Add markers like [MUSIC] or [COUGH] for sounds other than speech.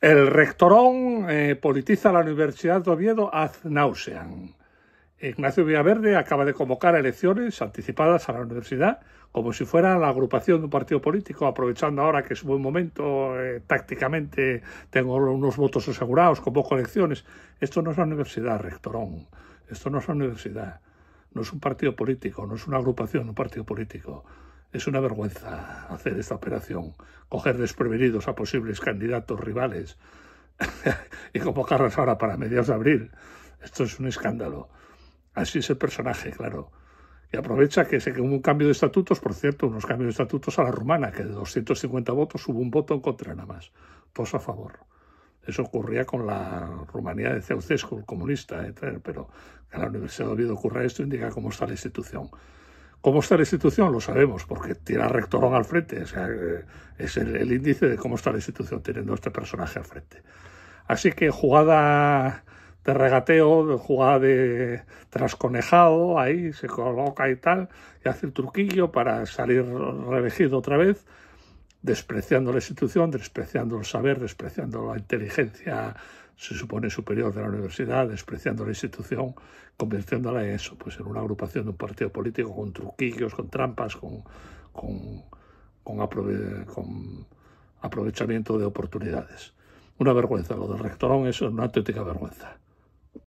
El rectorón eh, politiza la Universidad de Oviedo ad Ignacio Villaverde acaba de convocar elecciones anticipadas a la universidad como si fuera la agrupación de un partido político, aprovechando ahora que es un buen momento, eh, tácticamente tengo unos votos asegurados, convoco elecciones. Esto no es la universidad, rectorón. Esto no es la universidad. No es un partido político, no es una agrupación, un partido político. Es una vergüenza hacer esta operación, coger desprevenidos a posibles candidatos rivales [LAUGHS] y convocarlos ahora para mediados de abril. Esto es un escándalo. Así es el personaje, claro. Y aprovecha que se hubo un cambio de estatutos, por cierto, unos cambios de estatutos a la rumana, que de 250 votos hubo un voto en contra nada más, todos a favor. Eso ocurría con la Rumanía de Ceaucescu, el comunista, pero que en la Universidad de Oviedo ocurra esto indica cómo está la institución. ¿Cómo está la institución? Lo sabemos, porque tiene al Rectorón al frente. O sea, eh, es el, el, índice de cómo está la institución teniendo a este personaje al frente. Así que jugada de regateo, jugada de trasconejado, ahí se coloca y tal, y hace el truquillo para salir reelegido otra vez, despreciando la institución, despreciando el saber, despreciando la inteligencia se supone superior de la universidad, despreciando la institución, convirtiéndola en eso, pues en una agrupación de un partido político con truquillos, con trampas, con, con, aprovechamiento de oportunidades. Una vergüenza, lo del rectorón es una auténtica vergüenza.